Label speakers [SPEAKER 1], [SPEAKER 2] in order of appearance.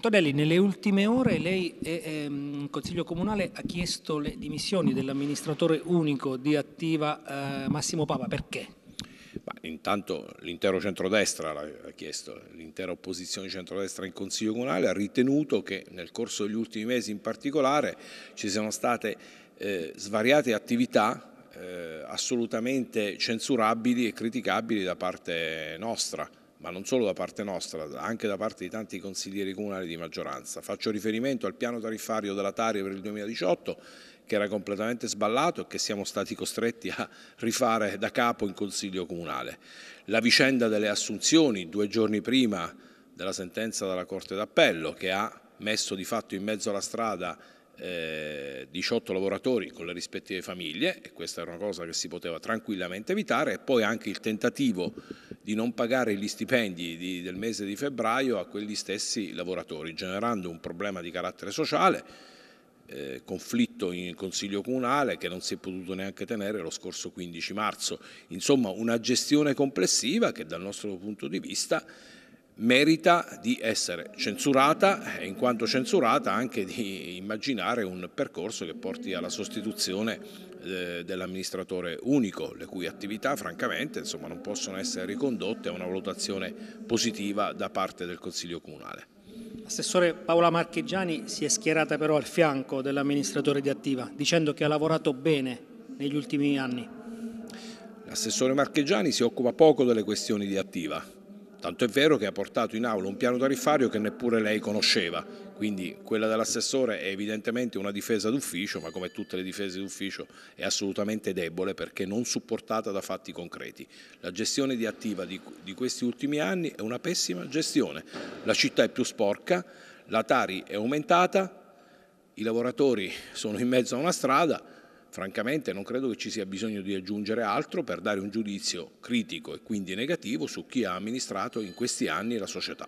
[SPEAKER 1] Antonelli, nelle ultime ore lei, il eh, Consiglio Comunale ha chiesto le dimissioni dell'amministratore unico di Attiva eh, Massimo Papa, perché?
[SPEAKER 2] Ma intanto l'intero centrodestra l'ha chiesto, l'intera opposizione centrodestra in Consiglio Comunale ha ritenuto che nel corso degli ultimi mesi in particolare ci siano state eh, svariate attività eh, assolutamente censurabili e criticabili da parte nostra ma non solo da parte nostra, anche da parte di tanti consiglieri comunali di maggioranza. Faccio riferimento al piano tariffario della Tari per il 2018 che era completamente sballato e che siamo stati costretti a rifare da capo in Consiglio Comunale. La vicenda delle assunzioni due giorni prima della sentenza della Corte d'Appello che ha messo di fatto in mezzo alla strada 18 eh, lavoratori con le rispettive famiglie e questa era una cosa che si poteva tranquillamente evitare e poi anche il tentativo di non pagare gli stipendi di, del mese di febbraio a quegli stessi lavoratori, generando un problema di carattere sociale, eh, conflitto in consiglio comunale che non si è potuto neanche tenere lo scorso 15 marzo. Insomma, una gestione complessiva che dal nostro punto di vista merita di essere censurata e eh, in quanto censurata anche di immaginare un percorso che porti alla sostituzione eh, dell'amministratore unico, le cui attività francamente insomma, non possono essere ricondotte a una valutazione positiva da parte del Consiglio
[SPEAKER 1] Comunale. L'assessore Paola Marchigiani si è schierata però al fianco dell'amministratore di Attiva dicendo che ha lavorato bene negli ultimi anni.
[SPEAKER 2] L'assessore Marchegiani si occupa poco delle questioni di Attiva, Tanto è vero che ha portato in aula un piano tariffario che neppure lei conosceva, quindi quella dell'assessore è evidentemente una difesa d'ufficio, ma come tutte le difese d'ufficio è assolutamente debole perché non supportata da fatti concreti. La gestione di attiva di, questi ultimi anni è una pessima gestione. La città è più sporca, la Tari è aumentata, i lavoratori sono in mezzo a una strada, Francamente non credo che ci sia bisogno di aggiungere altro per dare un giudizio critico e quindi negativo su chi ha amministrato in questi anni la società.